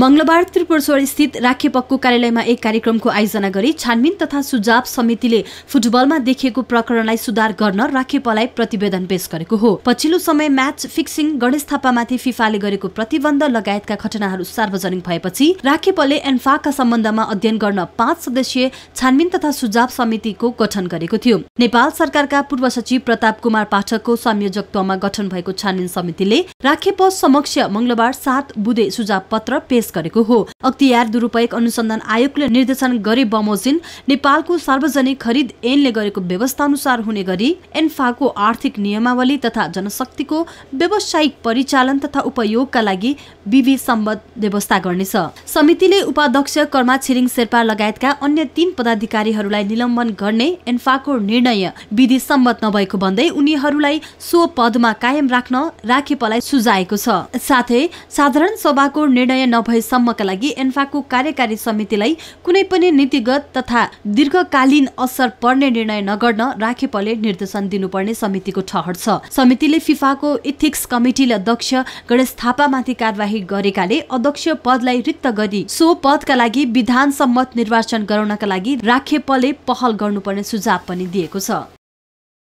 मङ्गलबार त्रिपुरेश्वरस्थित राखेपको कार्यालयमा एक कार्यक्रमको आयोजना गरी छानबिन तथा सुझाव समितिले फुटबलमा देखिएको प्रकरणलाई सुधार गर्न राखेपलाई प्रतिवेदन पेश गरेको हो पछिल्लो समय म्याच फिक्सिङ गणेश थापामाथि फिफाले गरेको प्रतिबन्ध लगायतका घटनाहरू सार्वजनिक भएपछि राखेपले एन्फाका सम्बन्धमा अध्ययन गर्न पाँच सदस्यीय छानबिन तथा सुझाव समितिको गठन गरेको थियो नेपाल सरकारका पूर्व सचिव प्रताप कुमार पाठकको संयोजकत्वमा गठन भएको छानबिन समितिले राखेप समक्ष मङ्गलबार सात बुधे सुझाव पत्र पेश पेश गरेको हो अख्तियार दुरुपयोग अनुसन्धान आयोगले निर्देशन गरे बमोजिन नेपालको सार्वजनिक खरिद ऐनले गरेको व्यवस्था अनुसार हुने गरी एन्फाको आर्थिक नियमावली तथा जनशक्तिको व्यावसायिक परिचालन तथा उपयोगका लागि विवि सम्बद्ध व्यवस्था गर्नेछ समितिले उपाध्यक्ष कर्मा छिरिङ शेर्पा लगायतका अन्य तीन पदाधिकारीहरूलाई निलम्बन गर्ने एन्फाको निर्णय विधि सम्मत नभएको भन्दै उनीहरूलाई सो पदमा कायम राख्न राखेपलाई सुझाएको छ साथै साधारण सभाको निर्णय नभए भएसम्मका लागि एन्फाको कार्यकारी समितिलाई कुनै पनि नीतिगत तथा दीर्घकालीन असर पर्ने निर्णय नगर्न राखेपले निर्देशन दिनुपर्ने समितिको ठहर छ समितिले फिफाको इथिक्स कमिटीले अध्यक्ष गणेश थापामाथि कार्यवाही गरेकाले अध्यक्ष पदलाई रिक्त गरी सो पदका लागि विधान सम्मत निर्वाचन गराउनका लागि राखेपले पहल गर्नुपर्ने सुझाव पनि दिएको छ